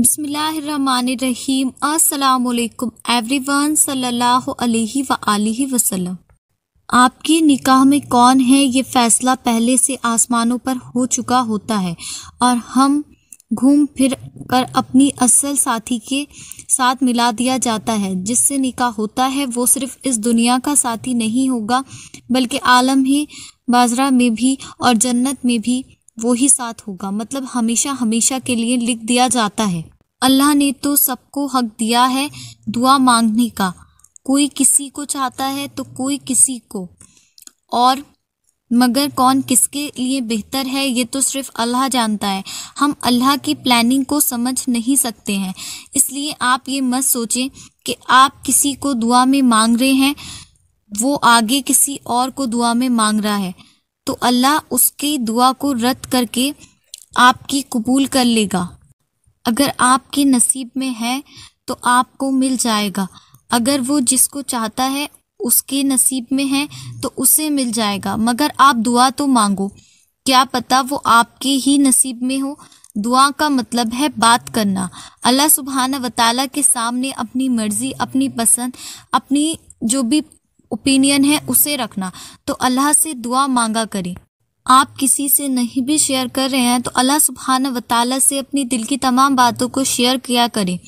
बसमीम अल्लाम एवरीवन सल्लल्लाहु अलैहि अलैहि वसल्लम आपके निकाह में कौन है ये फैसला पहले से आसमानों पर हो चुका होता है और हम घूम फिर कर अपनी असल साथी के साथ मिला दिया जाता है जिससे निकाह होता है वो सिर्फ इस दुनिया का साथी नहीं होगा बल्कि आलम ही बाजरा में भी और जन्नत में भी वो ही साथ होगा मतलब हमेशा हमेशा के लिए लिख दिया जाता है अल्लाह ने तो सबको हक दिया है दुआ मांगने का कोई किसी को चाहता है तो कोई किसी को और मगर कौन किसके लिए बेहतर है ये तो सिर्फ अल्लाह जानता है हम अल्लाह की प्लानिंग को समझ नहीं सकते हैं इसलिए आप ये मत सोचें कि आप किसी को दुआ में मांग रहे हैं वो आगे किसी और को दुआ में मांग रहा है तो अल्लाह उसकी दुआ को रद्द करके आपकी कबूल कर लेगा अगर आपके नसीब में है तो आपको मिल जाएगा अगर वो जिसको चाहता है उसके नसीब में है तो उसे मिल जाएगा मगर आप दुआ तो मांगो क्या पता वो आपके ही नसीब में हो दुआ का मतलब है बात करना अल्लाह सुबहाना वताला के सामने अपनी मर्जी अपनी पसंद अपनी जो भी ओपिनियन है उसे रखना तो अल्लाह से दुआ मांगा करें आप किसी से नहीं भी शेयर कर रहे हैं तो अल्लाह सुबहान वताला से अपनी दिल की तमाम बातों को शेयर किया करें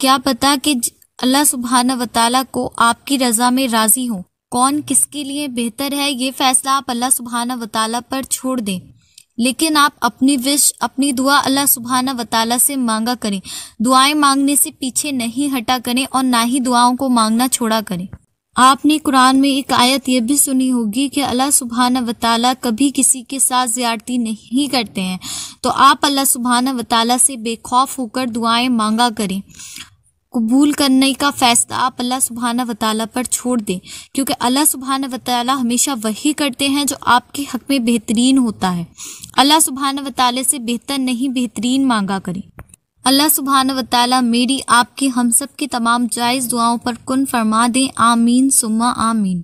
क्या पता कि अल्लाह सुबहान वताला को आपकी रज़ा में राज़ी हो कौन किसके लिए बेहतर है ये फैसला आप अल्लाह सुबहाना वताला पर छोड़ दें लेकिन आप अपनी विश अपनी दुआ अल्लाह सुबहाना वताला से मांगा करें दुआएं मांगने से पीछे नहीं हटा करें और ना ही दुआओं को मांगना छोड़ा करें आपने कुरान में एक आयत यह भी सुनी होगी कि अल्लाह सुबहाना वताला कभी किसी के साथ ज्यारती नहीं करते हैं तो आप अल्लाह सुबहाना वताला से बेखौफ होकर दुआएं मांगा करें कबूल करने का फैसला आप अल्लाह सुबहाना वताला पर छोड़ दें क्योंकि अल्लाह सुबहाना वताला हमेशा वही करते हैं जो आपके हक में बेहतरीन होता है अल्लाह सुबहाना वताले से बेहतर नहीं बेहतरीन मांगा करें अल्लाह सुबहान वाली मेरी आपकी हम सब की तमाम जायज़ दुआओं पर कुन फरमा दें आमीन सुम्मा आमीन